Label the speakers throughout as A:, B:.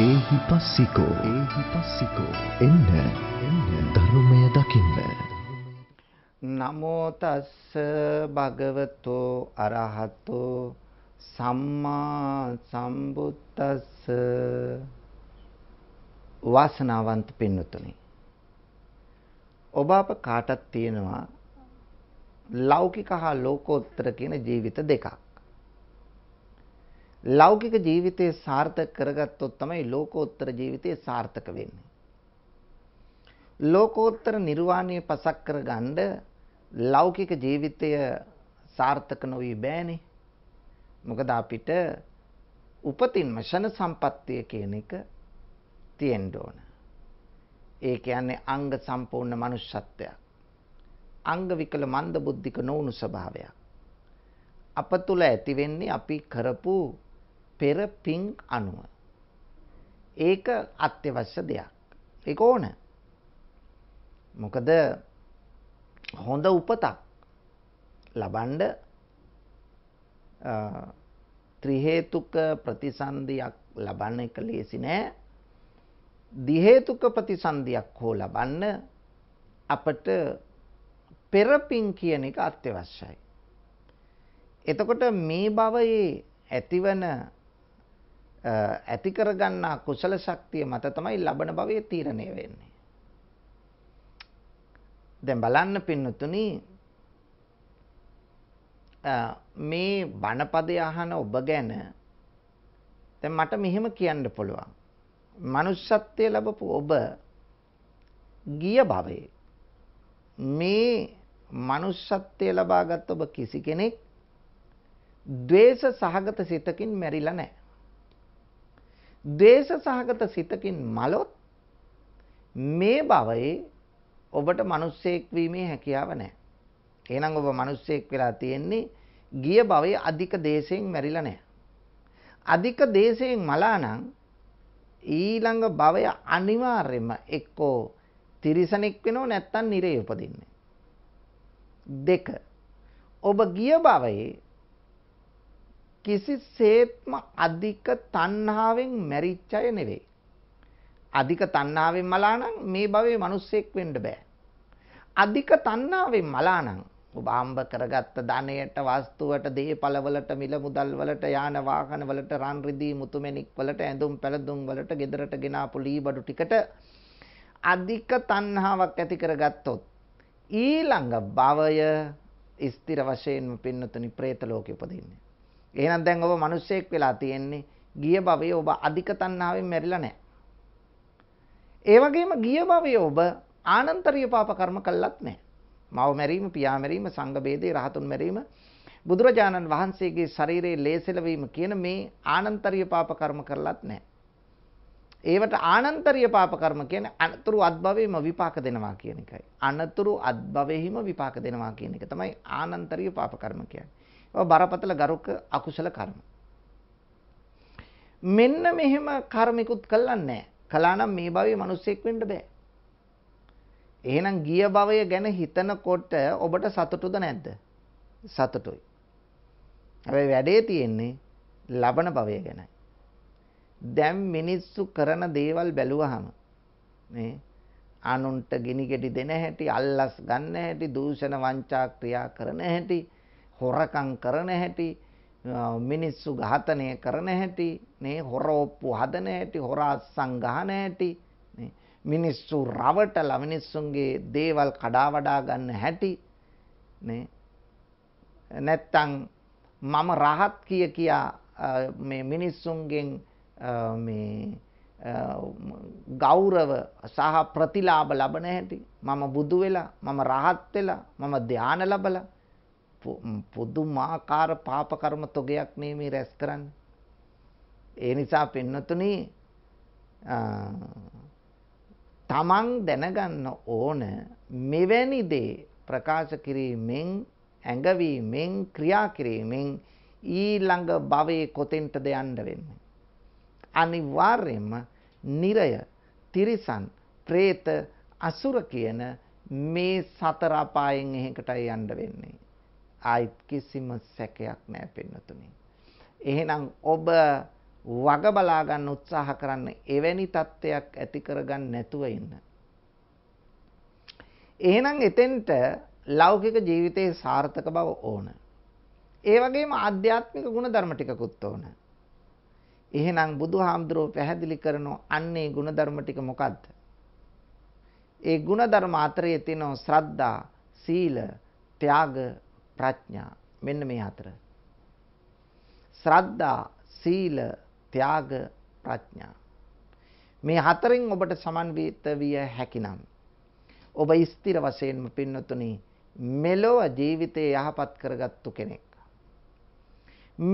A: ඒහි පස්සිකෝ ඒහි පස්සිකෝ එන්න ධර්මය දකින්න
B: නමෝ තස්ස භගවතෝ අරහතෝ සම්මා සම්බුද්දස්ස වාසනාවන්ත පින්නතුනි ඔබ අප කාටත් තියෙනවා ලෞකික හා ලෝකෝත්තර කියන ජීවිත දෙකක් ලෞකික ජීවිතය සාර්ථක කරගත්තොත් තමයි ලෝකෝත්තර ජීවිතය සාර්ථක වෙන්නේ. ලෝකෝත්තර නිර්වාණය පසක් කරගන්න ලෞකික ජීවිතය සාර්ථක නොවී බෑනේ. මොකද අපිට උපතින්ම ෂණ සම්පත්තිය කියන එක තියෙන්න ඕන. ඒ කියන්නේ අංග සම්පූර්ණ මනුෂ්‍යත්වයක්. අංග විකල මන්ද බුද්ධික නොවුණු ස්වභාවයක්. අප තුල ඇති වෙන්නේ අපි කරපු පෙර පිං අනුව. ඒක අත්‍යවශ්‍ය දෙයක්. ඒක ඕන. මොකද හොඳ උපතක් ලබන්ඩ ත්‍රිහේතුක ප්‍රතිසන්ධයක් ලබන්න එක ලේසි නෑ. දිහේතුක ප්‍රතිසන්ධයක් හෝ ලබන්න අපට පෙරපින් කියන එක අත්‍යවශ්‍යයි. එතකොට මේ භවයේ ඇතිවන ඇති කරගන්නා කුසල ශක්තිය මත තමයි ලබන භවයේ තීරණය වෙන්නේ. දැන් බලන්න පින්නතුනි මේ බණපදය අහන ඔබ ගැන දැන් මට මෙහෙම කියන්න පුළුවන්. manussත්වයේ ලැබපු ඔබ ගිය භවයේ මේ manussත්වයේ ලබාගත් ඔබ කිසි කෙනෙක් ද්වේෂ සහගත සිතකින් මැරිලා නැහැ. දේශ සහගත සිතකින් මලොත් මේ භවයේ ඔබට මිනිස්සෙක් වීමේ හැකියාව නැහැ. එහෙනම් ඔබ මිනිස්සෙක් වෙලා තියෙන්නේ ගිය භවයේ අධික දේශයෙන් මැරිලා නැහැ. අධික දේශයෙන් මලා නම් ඊළඟ භවය අනිවාර්යයෙන්ම එක්කෝ තිරිසනෙක් වෙනව නැත්තම් නිරේ උපදින්නේ. දෙක ඔබ ගිය භවයේ කිසිසේත්ම අධික තණ්හාවෙන් මැරිච්ච අය නෙවෙයි. අධික තණ්හාවෙන් මලානම් මේ භවයේ මිනිස්සෙක් වෙන්න බෑ. අධික තණ්හාවෙන් මලානම් ඔබ ආම්බ කරගත්ත ධනයට, වස්තුවට, දේපලවලට, මිල මුදල් වලට, යාන වාහන වලට, රන් රිදී මුතුමැණික් වලට, ඇඳුම් පැළඳුම් වලට, ගෙදරට ගෙනාපු ලීබඩු ටිකට අධික තණ්හාවක් ඇති කරගත්තොත් ඊළඟ භවය ස්ථිර වශයෙන්ම පින්නතුනි പ്രേත ලෝකෙ උපදින්නේ. එහෙනම් දැන් ඔබ මිනිස්සෙක් වෙලා තියෙන්නේ. ගිය භවයේ ඔබ අධික තණ්හාවෙන් මැරිලා නැහැ. ඒ වගේම ගිය භවයේ ඔබ ආනන්තරීය පාප කර්ම කළත් නැහැ. මව මැරීම, පියා මැරීම, සංඝ ભેදේ, රහතුන් මැරීම, බුදුරජාණන් වහන්සේගේ ශරීරයේ ලේසල වීම කියන මේ ආනන්තරීය පාප කර්ම කරලත් නැහැ. ඒවට ආනන්තරීය පාප කර්ම කියන්නේ අනතුරු අත්භවයේම විපාක දෙනවා කියන එකයි. අනතුරු අත්භවයේම විපාක දෙනවා කියන එක තමයි ආනන්තරීය පාප කර්ම කියන්නේ. බරපතල ගරුක අකුසල කර්ම. මෙන්න මෙහෙම කර්මිකුත් කළා නැහැ. කළා නම් මේ භවයේ මිනිස්සෙක් වෙන්න බෑ. එහෙනම් ගිය භවය ගැන හිතනකොට ඔබට සතුටුද නැද්ද? සතුටුයි. හැබැයි වැඩේ තියෙන්නේ ලබන භවය ගැනයි. දැන් මිනිස්සු කරන දේවල් බැලුවහම මේ අනුන්ට ගිනි ගෙඩි දෙන හැටි, අල්ලස් ගන්න හැටි, දූෂණ වංචා ක්‍රියා කරන හැටි හොරකම් කරන හැටි මිනිස්සු ඝාතනය කරන හැටි නේ හොරෝප්පු හදන හැටි හොරා සංගහන හැටි මිනිස්සු රවටලා මිනිස්සුන්ගේ දේවල් කඩා වඩා ගන්න හැටි නේ නැත්තම් මම රහත් කිය කියා මේ මිනිස්සුන්ගෙන් මේ ගෞරව සහ ප්‍රතිලාභ ලබන හැටි මම බුදු වෙලා මම රහත් වෙලා මම ධානය ලැබලා පුදුමාකාර පාප කර්ම තොගයක් නේ මේ රැස් කරන්නේ. ඒ නිසා පින්නතුනි තමන් දැනගන්න ඕන මෙවැනි දේ ප්‍රකාශ කිරීමෙන් ඇඟවීමෙන් ක්‍රියා කිරීමෙන් ඊළඟ භවයේ කොතෙන්ටද යන්න වෙන්නේ. අනිවාර්යයෙන්ම නිරය, තිරිසන්, പ്രേත, අසුර කියන මේ සතර අපායෙන් එහෙකටයි යන්න වෙන්නේ. ආයිත් කිසිම සැකයක් නැහැ පින්නතුනි. එහෙනම් ඔබ වග බලා ගන්න උත්සාහ කරන්න එවැනි தත්ත්වයක් ඇති කරගන්න නැතුව ඉන්න. එහෙනම් එතෙන්ට ලෞකික ජීවිතයේ සාර්ථක බව ඕන. ඒ වගේම ආධ්‍යාත්මික ගුණධර්ම ටිකකුත් ඕන. එහෙනම් බුදුහාමුදුරුව පැහැදිලි කරන අන්නේ ගුණධර්ම ටික මොකද්ද? ඒ ගුණධර්ම අතරේ තියෙන ශ්‍රද්ධා, සීල, ත්‍යාග, ප්‍රඥා මෙන්න මේ හතර. ශ්‍රද්ධා, සීල, ත්‍යාග, ප්‍රඥා. මේ හතරෙන් ඔබට සමන්විත විය හැකිනම් ඔබ ස්ථිර වශයෙන්ම පින්නතුනි මෙලොව ජීවිතය යහපත් කරගත්තු කෙනෙක්.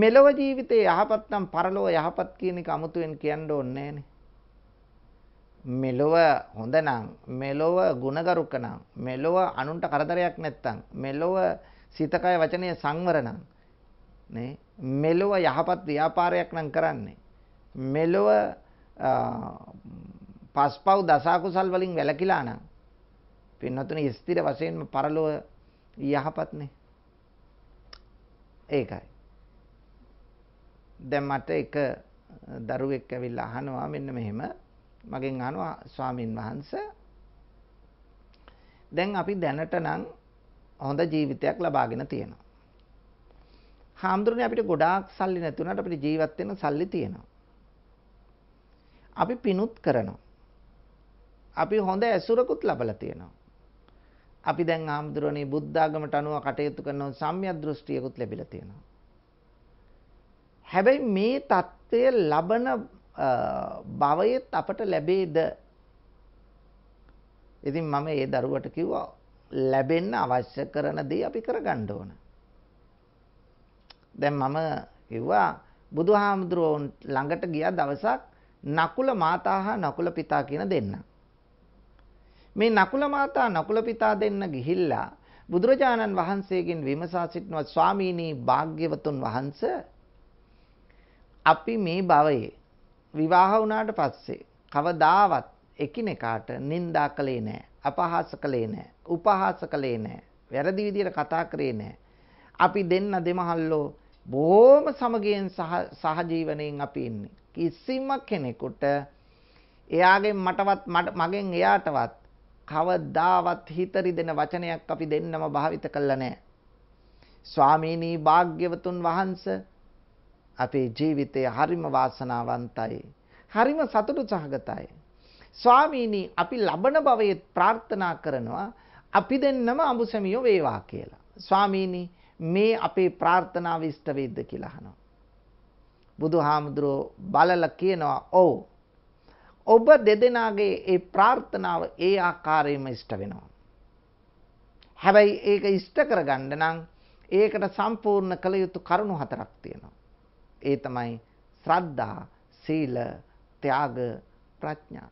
B: මෙලොව ජීවිතේ යහපත් නම් පරලොව යහපත් කියන එක අමුතුවෙන් කියන්න ඕනේ නෑනේ. මෙලොව හොඳ නම් මෙලොව ගුණගරුක නම් මෙලොව අනුන්ට කරදරයක් නැත්තම් මෙලොව සිත කය වචනය සංවර නම් නේ මෙලොව යහපත් ව්‍යාපාරයක් නම් කරන්නේ මෙලොව පස්පව් දසකුසල් වලින් වැළකීලා නම් පින්නතුනේ ස්ථිර වශයෙන්ම පරලොව යහපත්නේ ඒකයි දැන් මට එක දරුවෙක් ඇවිල්ලා අහනවා මෙන්න මෙහෙම මගෙන් අහනවා ස්වාමින් වහන්සේ දැන් අපි දැනට නම් හොඳ ජීවිතයක් ලබාගෙන තියෙනවා. හාමුදුරනේ අපිට ගොඩාක් සල්ලි නැති වුණාට අපිට ජීවත් වෙන්න සල්ලි තියෙනවා. අපි පිනුත් කරනවා. අපි හොඳ ඇසුරකුත් ලබලා තියෙනවා. අපි දැන් හාමුදුරනේ බුද්ධාගමට අනුව කටයුතු කරන සම්‍යක් දෘෂ්ටියකුත් ලැබිලා තියෙනවා. හැබැයි මේ தත්ත්වය ලබන භවයේත් අපට ලැබේද? ඉතින් මම ඒ දරුවට කිව්වා ලැබෙන්න අවශ්‍ය කරන දේ අපි කරගන්න ඕන. දැන් මම කිව්වා බුදුහාමුදුරුවෝ ළඟට ගියා දවසක් නකුල මාතා හා නකුල පිතා කියන දෙන්න. මේ නකුල මාතා නකුල පිතා දෙන්න ගිහිල්ලා බුදුරජාණන් වහන්සේගෙන් විමසා සිටිනවා ස්වාමීනි භාග්‍යවතුන් වහන්ස අපි මේ භවයේ විවාහ වුණාට පස්සේ කවදාවත් එකිනෙකාට නින්දා කළේ නැහැ. අපහාස කළේ නැහැ. උපහාස කළේ නැහැ. වැරදි විදියට කතා කරේ නැහැ. අපි දෙන්න දෙමහල්ලෝ බොහොම සමගියෙන් සහජීවණයෙන් අපි ඉන්නේ. කිසිම කෙනෙකුට එයාගෙන් මටවත් මගෙන් එයාටවත් කවදාවත් හිතරිදෙන වචනයක් අපි දෙන්නම භාවිත කළා නැහැ. ස්වාමීනි භාග්‍යවතුන් වහන්සේ අපේ ජීවිතය හරිම වාසනාවන්තයි. හරිම සතුටු සහගතයි. ස්වාමීනි අපි ලබන භවයේ ප්‍රාර්ථනා කරනවා අපි දෙන්නම අඹුසැමියෝ වේවා කියලා. ස්වාමීනි මේ අපේ ප්‍රාර්ථනාව ඉෂ්ට වෙයිද කියලා අහනවා. බුදුහාමුදුරෝ බලලා කියනවා ඔව්. ඔබ දෙදෙනාගේ ඒ ප්‍රාර්ථනාව ඒ ආකාරයෙන්ම ඉෂ්ට වෙනවා. හැබැයි ඒක ඉෂ්ට කරගන්න නම් ඒකට සම්පූර්ණ කළ යුතු කරුණු හතරක් තියෙනවා. ඒ තමයි ශ්‍රද්ධා, සීල, ත්‍යාග, ප්‍රඥා.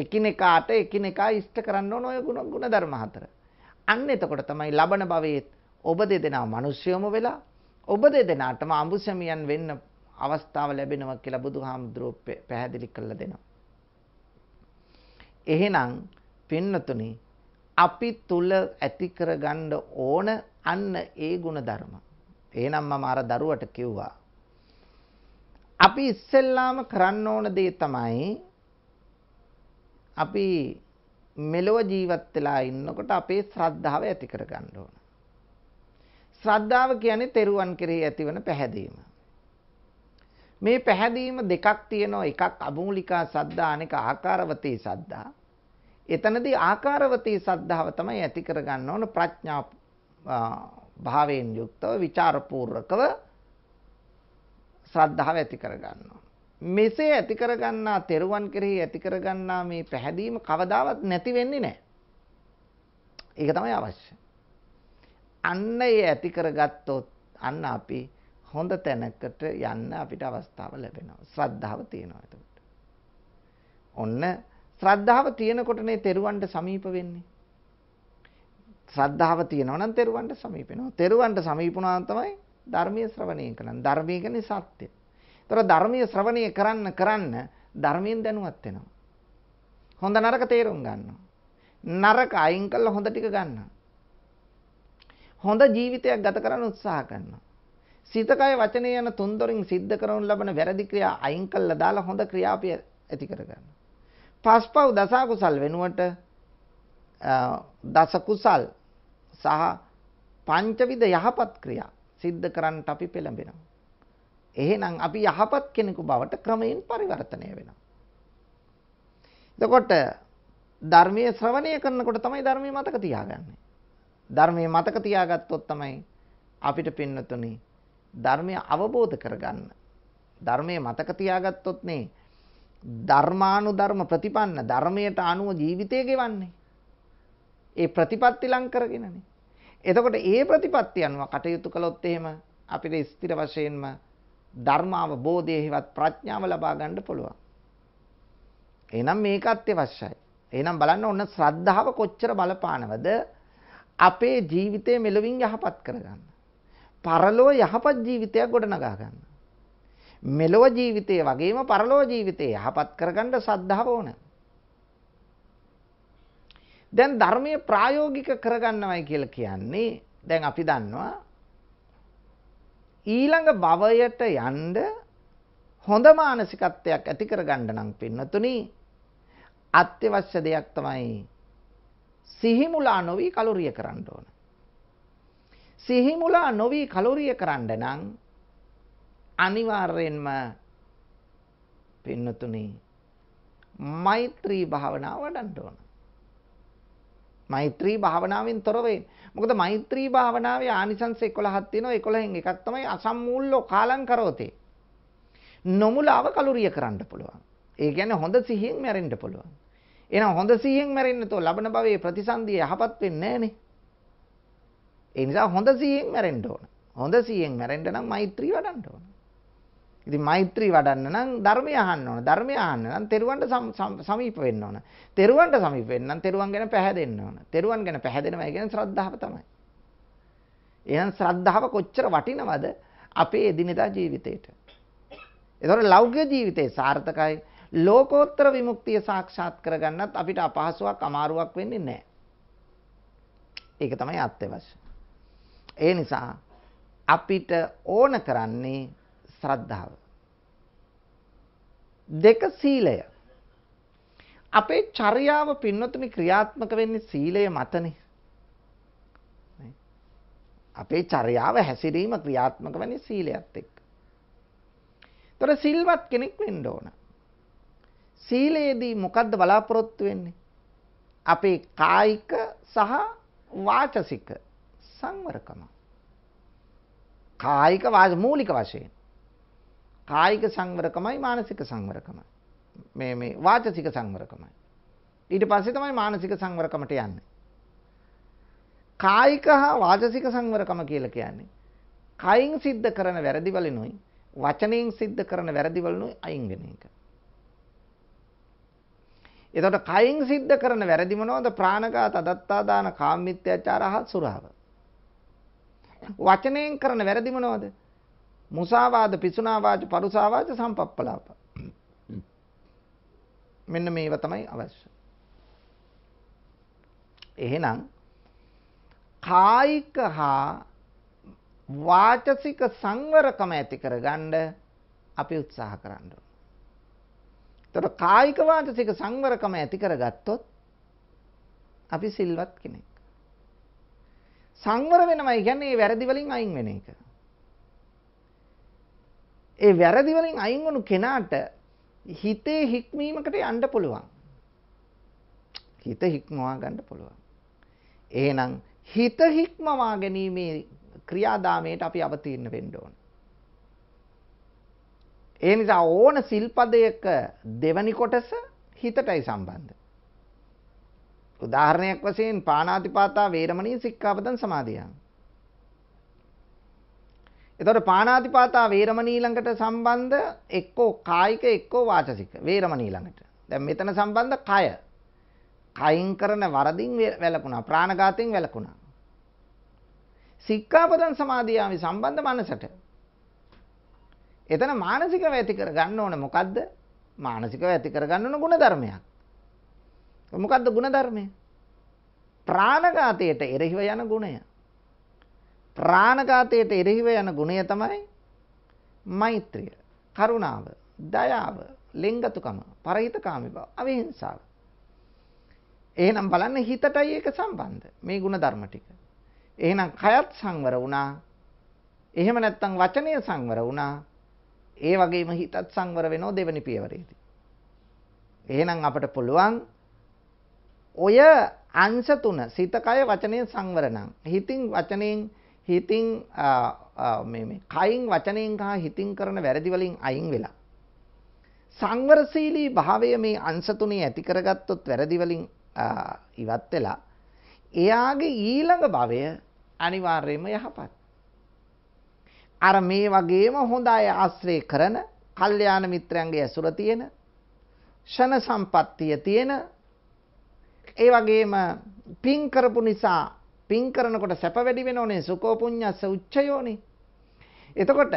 B: එකිනෙකාට එකිනෙකා ඉෂ්ට කරන්න ඕන ඔය ගුණ ගුණ ධර්ම හතර. අන්න එතකොට තමයි ලබන භවයේ ඔබ දෙදෙනා මිනිස්යොම වෙලා ඔබ දෙදෙනාටම අඹුසමියන් වෙන්න අවස්ථාව ලැබෙනවා කියලා බුදුහාමුදුරුවෝ පැහැදිලි කරලා දෙනවා. එහෙනම් පින්නතුනි අපි තුල ඇති කරගන්න ඕන අන්න ඒ ಗುಣ ධර්ම. එහෙනම් මම අර දරුවට කිව්වා. අපි ඉස්සෙල්ලාම කරන්න ඕන දේ තමයි අපි මෙලොව ජීවත් වෙලා ඉන්නකොට අපේ ශ්‍රද්ධාව ඇති කරගන්න ඕන. ශ්‍රද්ධාව කියන්නේ තෙරුවන් කෙරෙහි ඇතිවන පැහැදීම. මේ පැහැදීම දෙකක් තියෙනවා. එකක් අභූලිකා සද්ධා අනෙක ආකාරවතී සද්ධා. එතනදී ආකාරවතී සද්ධාව තමයි ඇති කරගන්න ඕන ප්‍රඥා භාවයෙන් යුක්තව, ਵਿਚාරපූර්වකව ශ්‍රද්ධාව ඇති කරගන්නවා. මෙසේ ඇති කරගන්නා තෙරුවන් කෙරෙහි ඇති කරගන්නා මේ පැහැදීම කවදාවත් නැති වෙන්නේ නැහැ. ඒක තමයි අවශ්‍ය. අන්න ඒ ඇති කරගත්තොත් අන්න අපි හොඳ තැනකට යන්න අපිට අවස්ථාව ලැබෙනවා. ශ්‍රද්ධාව තියෙනවා එතකොට. ඔන්න ශ්‍රද්ධාව තියෙනකොටනේ තෙරුවන්ට සමීප වෙන්නේ. ශ්‍රද්ධාව තියෙනවා නම් තෙරුවන්ට සමීප වෙනවා. තෙරුවන්ට සමීප වුණා තමයි ධර්මයේ ශ්‍රවණය කරනවා. ධර්මය කියන්නේ සත්‍යය. ඒතර ධර්මීය ශ්‍රවණය කරන්න කරන්න ධර්මයෙන් දැනුවත් වෙනවා. හොඳ නරක තේරුම් ගන්නවා. නරක අයින් කරලා හොඳ ටික ගන්නවා. හොඳ ජීවිතයක් ගත කරන්න උත්සාහ කරනවා. සිතකය වචනය යන තුන්දොරින් සිද්ධ කරනු ලබන වැරදි ක්‍රියා අයින් කරලා දාලා හොඳ ක්‍රියාපිය ඇති කරගන්නවා. පස්පව් දසකුසල් වෙනුවට දසකුසල් සහ පංචවිධ යහපත් ක්‍රියා සිද්ධ කරන්නට අපි පෙළඹෙනවා. එහෙනම් අපි යහපත් කෙනෙකු බවට ක්‍රමයෙන් පරිවර්තනය වෙනවා. එතකොට ධර්මයේ ශ්‍රවණය කරනකොට තමයි ධර්මයේ මතක තියාගන්නේ. ධර්මයේ මතක තියාගත්තොත් තමයි අපිට පින්නතුනි ධර්මය අවබෝධ කරගන්න. ධර්මයේ මතක තියාගත්තොත් නේ ධර්මානුධර්ම ප්‍රතිපන්න ධර්මයට අනුව ජීවිතය ගෙවන්නේ. ඒ ප්‍රතිපත්ති ලං කරගෙනනේ. එතකොට ඒ ප්‍රතිපත්ති අනුව කටයුතු කළොත් එහෙම අපිට ස්ථිර වශයෙන්ම ධර්මාවබෝධය හෙවත් ප්‍රඥාව ලබා ගන්න පුළුවන්. එහෙනම් මේකත් අවශ්‍යයි. එහෙනම් බලන්න ඔන්න ශ්‍රද්ධාව කොච්චර බලපානවද අපේ ජීවිතය මෙලොවින් යහපත් කරගන්න. පරලෝ යහපත් ජීවිතයක් ගොඩනගා ගන්න. මෙලොව ජීවිතය වගේම පරලෝ ජීවිතය යහපත් කරගන්න ශ්‍රද්ධාව ඕන. දැන් ධර්මයේ ප්‍රායෝගික කරගන්නවයි කියලා කියන්නේ දැන් අපි දන්නවා ඊළඟ භවයට යන්න හොඳ මානසිකත්වයක් ඇති කරගන්න නම් පින්නතුනි අත්‍යවශ්‍ය දෙයක් තමයි සිහිමුලා නොවි කලෝරිය කරන්න ඕන. සිහිමුලා නොවි කලෝරිය කරන්න නම් අනිවාර්යෙන්ම පින්නතුනි මෛත්‍රී භාවනාව වඩන්න ඕන. මෛත්‍රී භාවනාවෙන් තොර මොකද මෛත්‍රී භාවනාවේ ආනිසංස 11ක් තියෙනවා 11න් එකක් තමයි අසම්මූල්ලෝ කාලං කරෝතේ. නොමුලාව කලුරිය කරන්න පුළුවන්. ඒ කියන්නේ හොඳ සිහියෙන් මැරෙන්න පුළුවන්. එහෙනම් හොඳ සිහියෙන් මැරෙන්න තෝ ලබන භවයේ ප්‍රතිසන්දිය යහපත් වෙන්නේ නැහනේ. ඒ නිසා හොඳ සිහියෙන් මැරෙන්න ඕන. හොඳ සිහියෙන් මැරෙන්න නම් මෛත්‍රී වඩන්න ඕන. ඉතින් මෛත්‍රී වඩන්න නම් ධර්මය අහන්න ඕන. ධර්මය අහන්න නම් තෙරුවන්ට සමීප වෙන්න ඕන. තෙරුවන්ට සමීප වෙන්න නම් තෙරුවන් ගැන පැහැදෙන්න ඕන. තෙරුවන් ගැන පැහැදෙනවා කියන්නේ ශ්‍රද්ධාව තමයි. එහෙනම් ශ්‍රද්ධාව කොච්චර වටිනවද අපේ එදිනෙදා ජීවිතේට? ඒතකොට ලෞකික ජීවිතේ සාර්ථකයි. ලෝකෝත්තර විමුක්තිය සාක්ෂාත් කරගන්නත් අපිට අපහසුාවක් අමාරුවක් වෙන්නේ නැහැ. ඒක තමයි අත්‍යවශ්‍ය. ඒ නිසා අපිට ඕන කරන්නේ ශ්‍රද්ධාව. දෙක සීලය. අපේ චර්යාව පින්නතුනි ක්‍රියාත්මක වෙන්නේ සීලය මතනේ. අපේ චර්යාව හැසිරීම ක්‍රියාත්මක වෙන්නේ සීලයත් එක්ක. ඒතර සිල්වත් කෙනෙක් වෙන්න ඕන. සීලයේදී මොකද්ද බලාපොරොත්තු වෙන්නේ? අපේ කායික සහ වාචසික සංවරකම. කායික වාච මූලික වශයෙන් කායික සංවරකමයි මානසික සංවරකමයි. මේ මේ වාචසික සංවරකමයි. ඊට පස්සේ තමයි මානසික සංවරකමට යන්නේ. කායික හා වාචසික සංවරකම කියලා කියන්නේ කයින් සිද්ධ කරන වැරදි වලිනුයි වචනයෙන් සිද්ධ කරන වැරදි වලිනුයි අයින් වෙන එක. එතකොට කයින් සිද්ධ කරන වැරදි මොනවද? ප්‍රාණඝාත, අදත්තා දාන, කාම මිත්‍යාචාර හා සුරාව. වචනයෙන් කරන වැරදි මොනවද? මුසාවාද පිසුනාවාච පරුසාවාච සම්පප්පලාප මෙන්න මේව තමයි අවශ්‍ය එහෙනම් කායික හා වාචසික සංවරකම ඇති කරගන්න අපි උත්සාහ කරන්න ඕන. ඒතර කායික වාචසික සංවරකම ඇති කරගත්තොත් අපි සිල්වත් කෙනෙක්. සංවර වෙනවා කියන්නේ වැරදි වලින් අයින් වෙන එක. ඒ වැරදි වලින් අයින් වුණු කෙනාට හිතේ හික්මීමකට යන්න පුළුවන්. හිත හික්මවා ගන්න පුළුවන්. එහෙනම් හිත හික්මවා ගැනීමේ ක්‍රියාදාමයට අපි අවතීර්ණ වෙන්න ඕන. ඒ නිසා ඕන සිල්පදයක දෙවනි කොටස හිතටයි සම්බන්ධ. උදාහරණයක් වශයෙන් පාණාතිපාතා වේරමණී සික්ඛාපදං සමාදියාමි. එතකොට පාණාතිපාතා වේරමණී ළඟට සම්බන්ධ එක්කෝ කායික එක්කෝ වාචසික වේරමණී ළඟට. දැන් මෙතන සම්බන්ධ කය. කයින් කරන වරදින් වැළකුණා. ප්‍රාණඝාතයෙන් වැළකුණා. සික්ඛාපදං සමාදියාමි සම්බන්ධ මනසට. එතන මානසිකව ඇති කර ගන්න ඕන මොකද්ද? මානසිකව ඇති කර ගන්න ඕන ಗುಣධර්මයක්. මොකද්ද ಗುಣධර්මය? ප්‍රාණඝාතයට එරෙහිව යන ගුණය. ප්‍රාණඝාතයට එරෙහිව යන ගුණය තමයි මෛත්‍රිය, කරුණාව, දයාව, ලෙන්ගතුකම, පරහිතකාමී බව, අවිහිංසාව. එහෙනම් බලන්න හිතටයි ඒක සම්බන්ධ මේ ගුණ ධර්ම ටික. එහෙනම් කයත් සංවර වුණා. එහෙම නැත්නම් වචනය සංවර වුණා. ඒ වගේම හිතත් සංවර වෙනෝ දෙවෙනි පියවරේදී. එහෙනම් අපට පුළුවන් ඔය අංශ තුන සිත කය වචනය සංවර නම් හිතින් වචනෙන් හිතින් කයින් වචනයෙන් හා හිතින් කරන වැරදි වලින් අයින් වෙලා. සංවරශීලී භාවය මේ අංශ තුනේ ඇති කරගත්තොත් වැරදි වලින් ඉවත් වෙලා එයාගේ ඊළඟ භවය අනිවාර්යයෙන්ම යහපත්. අර මේ වගේම හොඳ අය ආශ්‍රය කරන, කල්යාණ මිත්‍රයන්ගේ ඇසුර තියෙන, ෂණ සම්පත්තිය තියෙන, ඒ වගේම පින් කරපු නිසා පින් කරනකොට සැප වැඩි වෙනෝනේ සුකෝ පුඤ්ඤස්ස උච්චයෝනේ. එතකොට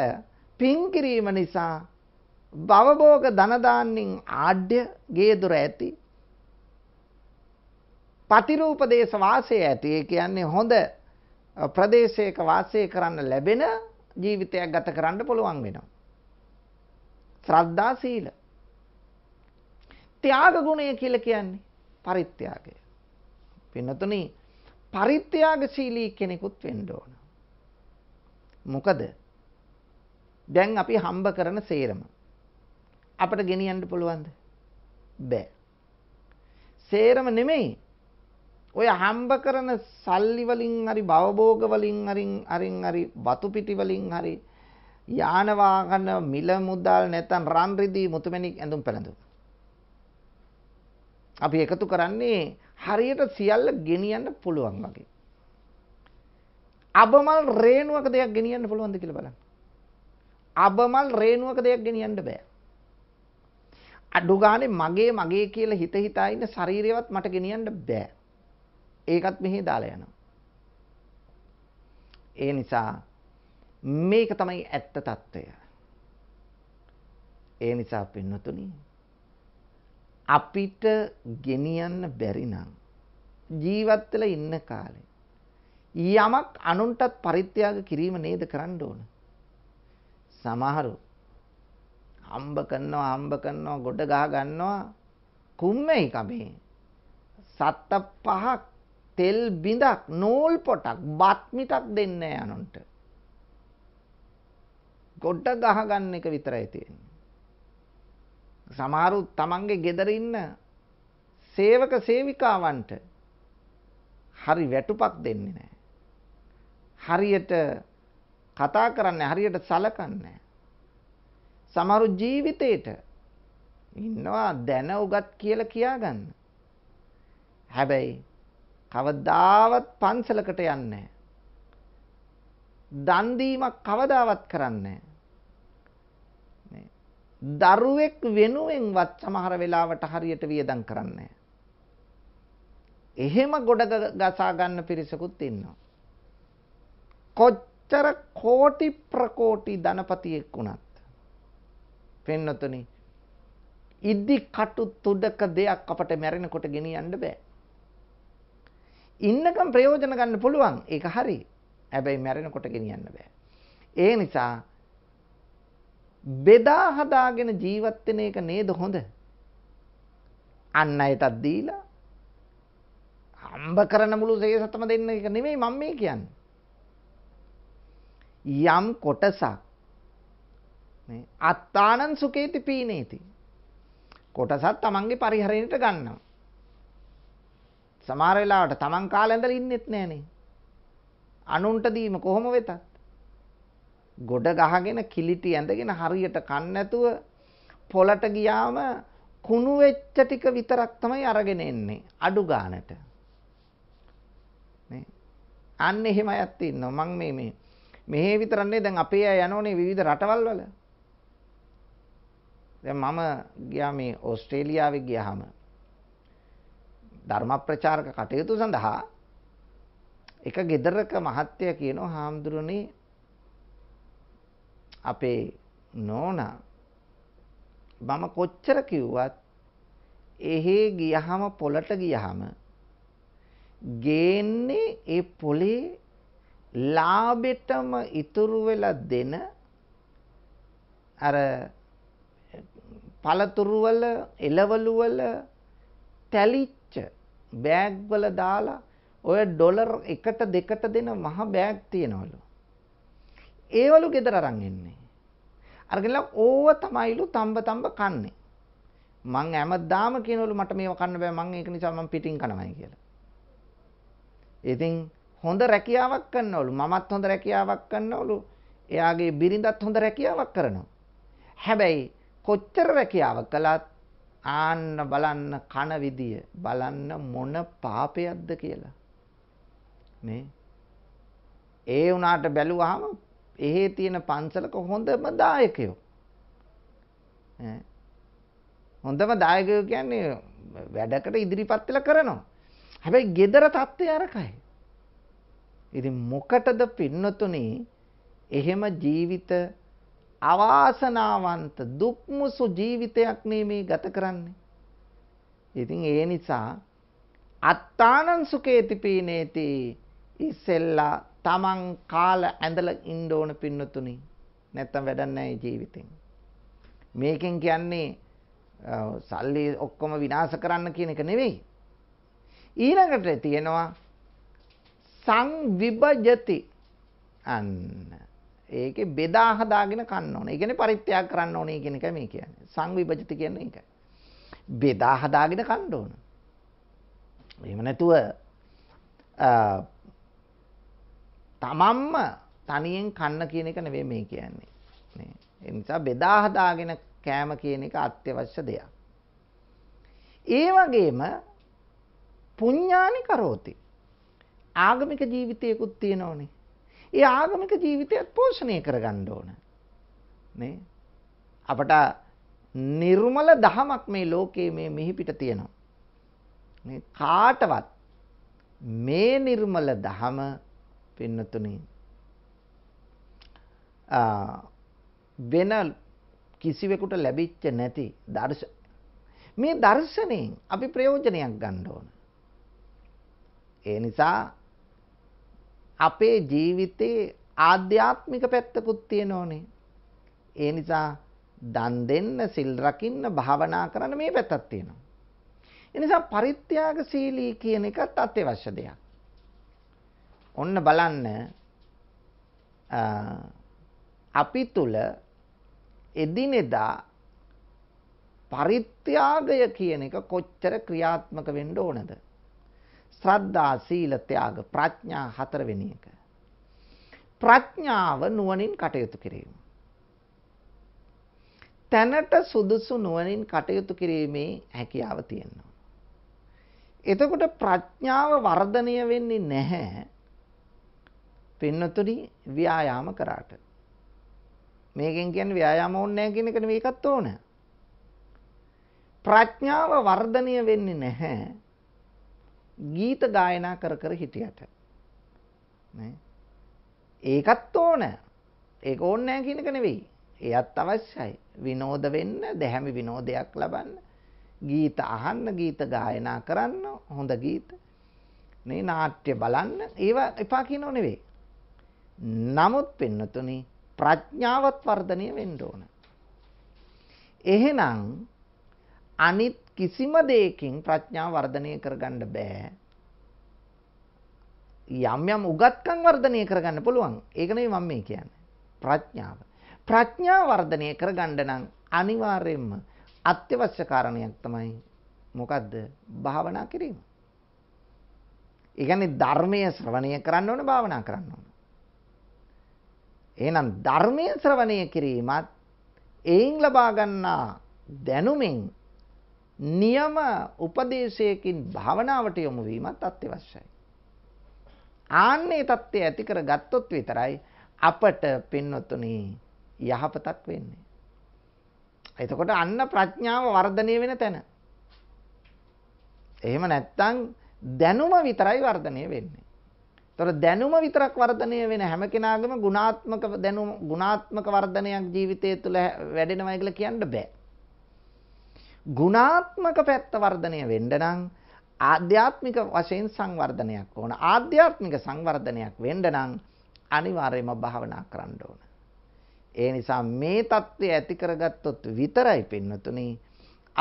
B: පින් කිරීම නිසා භවභෝග ධනදාන්නින් ආඩ්‍ය ගේ දොර ඇති. පතිරූපදේශ වාසය ඇති. ඒ කියන්නේ හොඳ ප්‍රදේශයක වාසය කරන්න ලැබෙන ජීවිතයක් ගත කරන්න පුළුවන් වෙනවා. ශ්‍රද්ධා සීල. ත්‍යාග ගුණය කියලා කියන්නේ පරිත්‍යාගය. පින්නතුනේ පරිත්‍යාගශීලී කෙනෙකුත් වෙන්න ඕන. මොකද දැන් අපි හම්බ කරන සේරම අපිට ගෙනියන්න පුළුවන්ද? බෑ. සේරම නෙමෙයි. ඔය හම්බ කරන සල්ලි වලින් හරි භවභෝග වලින් හරි අරින් හරි වතු පිටි වලින් හරි යාන වාහන මිල මුදල් නැත්නම් රන් රිදී මුතුමැණික් ඇඳුම් පැළඳුම් අපි එකතු කරන්නේ හරියට සියල්ල ගෙනියන්න පුළුවන් වගේ. අබමල් රේණුවක දෙයක් ගෙනියන්න පුළුවන්ද කියලා බලන්න. අබමල් රේණුවක දෙයක් ගෙනියන්න බෑ. අඩු ගානේ මගේ මගේ කියලා හිත හිතා ඉන්න ශරීරයවත් මට ගෙනියන්න බෑ. ඒකත් මෙහි දාලා යනවා. ඒ නිසා මේක තමයි ඇත්ත తত্ত্বය. ඒ නිසා පින්නතුණී අපිට ගෙනියන්න බැරි නම් ජීවත් වෙලා ඉන්න කාලේ යමක් අනුන්ටත් පරිත්‍යාග කිරීම නේද කරන්න ඕන. සමහරු හම්බ කරනවා හම්බ කරනවා ගොඩ ගහ ගන්නවා කුම්මයි කමේ. සත්ත පහක් තෙල් බිඳක් නූල් පොටක් බත් මිටක් දෙන්නේ අනුන්ට. ගොඩ ගහ ගන්න එක විතරයි තියෙන්නේ. සමහරු තමන්ගේ ගෙදර ඉන්න සේවක සේවිකාවන්ට හරි වැටුපක් දෙන්නේ නැහැ. හරියට කතා කරන්නේ හරියට සලකන්නේ සමහරු ජීවිතේට ඉන්නවා දැන උගත් කියලා කියාගන්න. හැබැයි කවදාවත් පන්සලකට යන්නේ නැහැ. දන් දීමක් කවදාවත් කරන්නේ නැහැ. දරුවෙක් වෙනුවෙන්වත් සමහර වෙලාවට හරියට වියදම් කරන්නේ එහෙම ගොඩ ගසා ගන්න පිරිසකුත් ඉන්නවා. කොච්චර කෝටි ප්‍රකෝටි ධනපතියෙක් වුණත් පෙන්නතුනි ඉදි කටු තුඩක දෙයක් අපට මැරෙනකොට ගෙනියන්න බෑ. ඉන්නකම් ප්‍රයෝජන ගන්න පුළුවන්. ඒක හරි. හැබැයි මැරෙනකොට ගෙනියන්න බෑ. ඒ නිසා බෙදා හදාගෙන ජීවත් වෙන එක නේද හොඳ? අන්න අයටත් දීලා හම්බ කරන මුළු සේසතම දෙන්න එක නෙමෙයි මම මේ කියන්නේ. යම් කොටසක් මේ අත්තානං සුකේති පීනේති. කොටසක් තමන්ගේ පරිහරණයට ගන්නවා. සමහර වෙලාවට තමන් කාලෙන්දලා ඉන්නෙත් නෑනේ. අනුන්ට දීම කොහොම වෙතත් ගොඩ ගහගෙන කිලිටි ඇඳගෙන හරියට කන් නැතුව පොලට ගියාම කුණු වෙච්ච ටික විතරක් තමයි අරගෙන එන්නේ අඩු ගානට. නේ. අන්න එහෙම අයත් ඉන්නවා. මම මේ මේ මෙහෙ විතරන්නේ දැන් අපේ අය යනෝනේ විවිධ රටවල් වල. දැන් මම ගියා මේ ඕස්ට්‍රේලියාවේ ගියාම ධර්ම ප්‍රචාරක කටයුතු සඳහා එක ගෙදරක මහත්තයා කියනවා හාමුදුරනේ අපේ නෝනා මම කොච්චර කිව්වත් එහෙ ගියහම පොළට ගියහම ගේන්නේ ඒ පොළේ ලාබෙටම ඉතුරු වෙලා දෙන අර පළතුරු වල එළවලු වල තැලිච්ච බෑග් වල දාලා ඔය ඩොලර් 1ට 2ට දෙන මහ බෑග් තියනවලු ඒවලු ගෙදර අරන් එන්නේ. අරගෙනලා ඕව තමයිලු තඹ තඹ කන්නේ. මං හැමදාම කියනවලු මට මේව කන්න බෑ මං ඒක නිසා මං පිටින් කනවායි කියලා. ඉතින් හොඳ රැකියාවක් කරනවලු මමත් හොඳ රැකියාවක් කරනවලු එයාගේ බිරිඳත් හොඳ රැකියාවක් කරනවා. හැබැයි කොච්චර රැකියාවක් කළත් ආන්න බලන්න කන විදිය බලන්න මොන පාපයක්ද කියලා. මේ ඒ වුණාට බැලුවාම එහේ තියෙන පන්සලක හොඳම දායකයෝ. හොඳම දායකයෝ කියන්නේ වැඩකට ඉදිරිපත් වෙලා කරනවා. හැබැයි gedara தත්ත්වය අරකයි. ඉතින් මොකටද පින්නතුනේ එහෙම ජීවිත අවාසනාවන්ත දුක්මුසු ජීවිතයක් නේ මේ ගත කරන්නේ. ඉතින් ඒ නිසා අත්තානං සුකේති පීනේති ඉස්සෙල්ලා තමන් කාල ඇඳලා ඉන්න ඕන පින්නතුනි. නැත්තම් වැඩක් නැහැ ජීවිතෙන්. මේකෙන් කියන්නේ සල්ලි ඔක්කොම විනාශ කරන්න කියන එක නෙවෙයි. ඊළඟට තියෙනවා සංවිභජති අන්න ඒක බෙදා හදාගෙන කන්න ඕනේ. ඒ කියන්නේ පරිත්‍යාග කරන්න ඕනේ කියන එකයි මේ කියන්නේ. සංවිභජිත කියන්නේ ඒකයි. බෙදා හදාගෙන කන්න ඕන. එහෙම නැතුව තමන්ම තනියෙන් කන්න කියන එක නෙවෙයි මේ කියන්නේ. නේ. ඒ නිසා බෙදා හදාගෙන කෑම කියන එක අත්‍යවශ්‍ය දෙයක්. ඒ වගේම පුඤ්ඤානි කරෝති. ආගමික ජීවිතයකුත් තියෙනෝනේ. ඒ ආගමික ජීවිතයත් පෝෂණය කරගන්න ඕන. නේ? අපට නිර්මල දහමක් මේ ලෝකයේ මේ මිහිපිට තියෙනවා. මේ කාටවත් මේ නිර්මල දහම පින්නතුනි වෙන කිසිවෙකුට ලැබිච්ච නැති දර්ශ මේ දර්ශනයෙන් අපි ප්‍රයෝජනයක් ගන්න ඕන. ඒ නිසා අපේ ජීවිතේ ආධ්‍යාත්මික පැත්තකුත් තියෙනෝනේ. ඒ නිසා දන් දෙන්න, සිල් රකින්න, භාවනා කරන්න මේ පැත්තක් තියෙනවා. ඒ නිසා පරිත්‍යාගශීලී කියන එකත් අත්‍යවශ්‍ය දෙයක්. ඔන්න බලන්න අපි තුල එදිනෙදා පරිත්‍යාගය කියන එක කොච්චර ක්‍රියාත්මක වෙන්න ඕනද? ශ්‍රද්ධා සීල ත්‍යාග ප්‍රඥා හතරවෙනි එක. ප්‍රඥාව නුවණින් කටයුතු කිරීම. තැනට සුදුසු නුවණින් කටයුතු කිරීමේ හැකියාව තියෙනවා. එතකොට ප්‍රඥාව වර්ධනය වෙන්නේ නැහැ. පින්නතුනි ව්‍යායාම කරාට මේකෙන් කියන්නේ ව්‍යායාම ඕනේ නැහැ කියන එක නෙවෙයි ඒකත් ඕන ප්‍රඥාව වර්ධනය වෙන්නේ නැහැ ගීත ගායනා කර කර හිටියට නේ ඒකත් ඕන ඒක ඕනේ නැහැ කියන එක නෙවෙයි එයත් අවශ්‍යයි විනෝද වෙන්න දැහැමි විනෝදයක් ලබන්න ගීත අහන්න ගීත ගායනා කරන්න හොඳ ගීත නේ නාට්‍ය බලන්න ඒවා එපා කියනෝ නෙවෙයි නමුත් පින්නතුනි ප්‍රඥාවත් වර්ධනය වෙන්න ඕන. එහෙනම් අනිත් කිසිම දෙයකින් ප්‍රඥාව වර්ධනය කරගන්න බෑ. යම් යම් උගත්කම් වර්ධනය කරගන්න පුළුවන්. ඒක නෙවෙයි මම මේ කියන්නේ. ප්‍රඥාව. ප්‍රඥාව වර්ධනය කරගන්න නම් අනිවාර්යයෙන්ම අත්‍යවශ්‍ය කාරණයක් තමයි මොකද්ද? භාවනා කිරීම. ඒ කියන්නේ ධර්මය ශ්‍රවණය කරන්න ඕන භාවනා කරන්න ඕන. එහෙනම් ධර්මය ශ්‍රවණය කිරීමත් එයින් ලබා ගන්නා දැනුමින් નિયම උපදේශයකින් භාවනාවට යොමු වීමත් අත්‍යවශ්‍යයි. ආන්නේ தත්ත්වය ඇති කර ගත්තොත් විතරයි අපට පින්නතුණි යහපතක් වෙන්නේ. එතකොට අන්න ප්‍රඥාව වර්ධනය වෙන තැන. එහෙම නැත්නම් දැනුම විතරයි වර්ධනය වෙන්නේ. තොර දැනුම විතරක් වර්ධනය වෙන හැම කෙනාගම ගුණාත්මක දැනුම ගුණාත්මක වර්ධනයක් ජීවිතය තුළ වැඩෙනවා කියලා කියන්න බෑ. ගුණාත්මක පැත්ත වර්ධනය වෙන්න නම් ආධ්‍යාත්මික වශයෙන් සංවර්ධනයක් ඕන. ආධ්‍යාත්මික සංවර්ධනයක් වෙන්න නම් අනිවාර්යයෙන්ම භාවනා කරන්න ඕන. ඒ නිසා මේ தත්ත්වය ඇති කරගත්තොත් විතරයි පින්නතුනි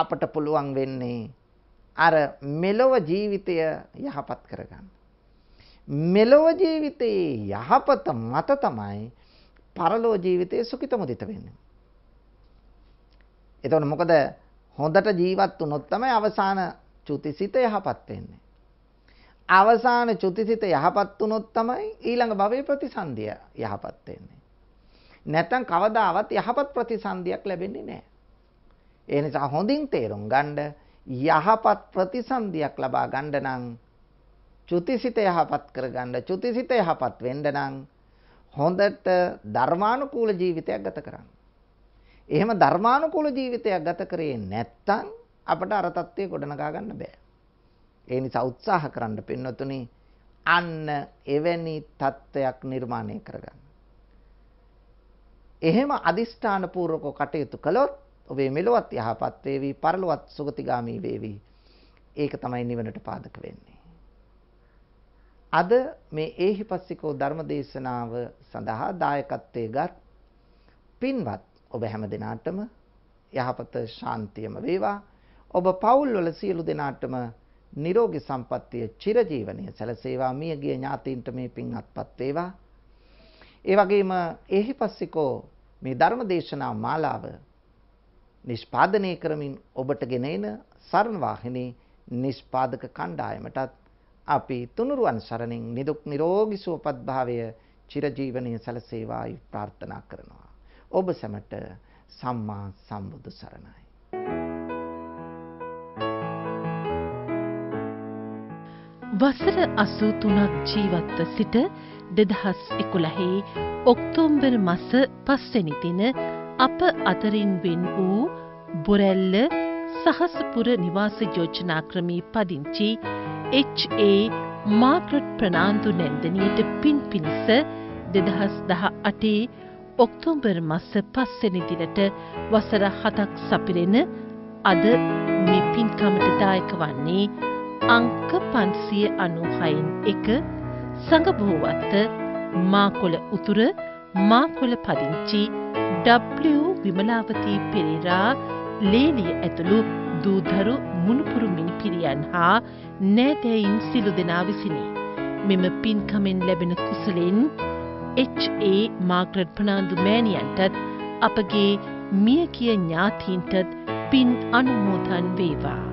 B: අපට පුළුවන් වෙන්නේ අර මෙලොව ජීවිතය යහපත් කරගන්න. මෙලොව ජීවිතයේ යහපත මත තමයි පරලෝ ජීවිතයේ සුඛිත මුදිත වෙන්නේ. එතකොට මොකද හොඳට ජීවත් වුණොත් තමයි අවසාන චුතිසිත යහපත් වෙන්නේ. අවසාන චුතිසිත යහපත් වුණොත් තමයි ඊළඟ භවයේ ප්‍රතිසන්දිය යහපත් වෙන්නේ. නැත්නම් කවදාවත් යහපත් ප්‍රතිසන්දියක් ලැබෙන්නේ නැහැ. ඒ නිසා හොඳින් තේරුම් ගන්න යහපත් ප්‍රතිසන්දියක් ලබා ගන්න නම් චුතිසිත යහපත් කරගන්න චුතිසිත යහපත් වෙන්න නම් හොඳට ධර්මානුකූල ජීවිතයක් ගත කරන්න. එහෙම ධර්මානුකූල ජීවිතයක් ගත කරේ නැත්නම් අපට අර தත්ත්වය ගොඩනගා ගන්න බෑ. ඒ නිසා උත්සාහ කරන්න පින්නතුනි අන්න එවැනි தත්ත්වයක් නිර්මාණය කරගන්න. එහෙම අදිෂ්ඨාන පූර්වක කටයුතු කළොත් ඔබේ මෙලොවත් යහපත් වේවි, පරලොවත් සුගතිගාමී වේවි. ඒක තමයි නිවනට පාදක වෙන්නේ. අද මේ ඒහිපස්සිකෝ ධර්ම දේශනාව සඳහා දායකත්වයේගත් පින්වත් ඔබ හැම දිනාටම යහපත ශාන්තියම වේවා ඔබ පවුල්වල සියලු දෙනාටම නිරෝගී සම්පන්නිය චිරජීවනයේ සැලසේවා මියගිය ඥාතීන්ට මේ පින් අත්පත් වේවා ඒ වගේම ඒහිපස්සිකෝ මේ ධර්ම දේශනා මාලාව නිෂ්පාදනය කරමින් ඔබට ගෙන එන සරණ වාහිනී නිෂ්පාදක කණ්ඩායමටත් අපි තුනුරුවන් සරණින් නිදුක් නිරෝගී සුවපත් භාවය චිරජීවනයේ සැලසේවායි ප්‍රාර්ථනා කරනවා. ඔබ සැමට සම්මා සම්බුදු සරණයි.
A: වසර 83ක් ජීවත්ව සිට 2011 ඔක්තෝබර් මාස 5 වෙනි දින අප අතරින් වෙන් වූ බොරැල්ල සහසපුර නිවාස යෝජනා ක්‍රමී පදිංචි HA මාක්‍රට් ප්‍රනාන්දු නැන්දනියට පින් පිණිස දෙදහස් දහ අටේ ඔක්තෝම්බර් මස්ස පස්සෙනි දිනට වසර හතක් සපිරෙන අද මේ පින්කමට දායක වන්නේ අංක පන්සිය අනුහයෙන් එක සඟභූවත්ත මාකොල උතුර මාකොල පදිංචි W විමලාවතී පෙරේරා ලේලිය ඇතුළු දූදරු මුණුපුරු කිරියන් හා නෑතැයින් සිලු දෙනා විසිනි. මෙම පින්කමෙන් ලැබෙන කුසලෙන් HA මාග්‍රට් ප්‍රනාාන්දු මෑණියන්ටත් අපගේ මියකිය ඥාතීන්ටත් පින් අනුමෝතන් වේවා.